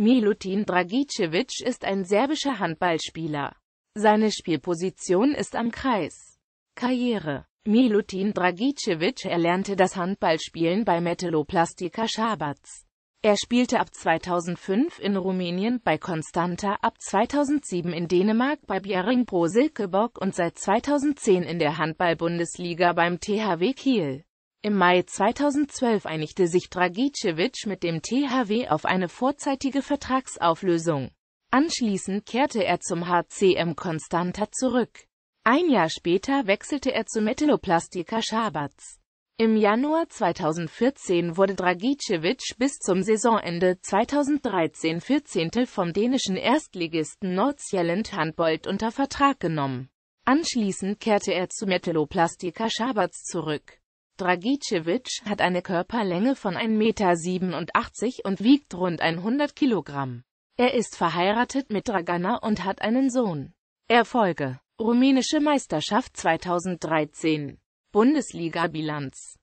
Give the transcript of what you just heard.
Milutin Dragicevic ist ein serbischer Handballspieler. Seine Spielposition ist am Kreis. Karriere Milutin Dragicevic erlernte das Handballspielen bei Metaloplastica Schabatz. Er spielte ab 2005 in Rumänien bei Constanta, ab 2007 in Dänemark bei Bjerring Pro Silkeborg und seit 2010 in der Handball-Bundesliga beim THW Kiel. Im Mai 2012 einigte sich Dragicevic mit dem THW auf eine vorzeitige Vertragsauflösung. Anschließend kehrte er zum HCM Constanta zurück. Ein Jahr später wechselte er zu Metalloplastica Schabatz. Im Januar 2014 wurde Dragicevic bis zum Saisonende 2013-14 vom dänischen Erstligisten Nordsjælland Handbold unter Vertrag genommen. Anschließend kehrte er zu Metalloplastica Schabatz zurück. Dragicevic hat eine Körperlänge von 1,87 Meter und wiegt rund 100 Kilogramm. Er ist verheiratet mit Dragana und hat einen Sohn. Erfolge Rumänische Meisterschaft 2013 Bundesliga-Bilanz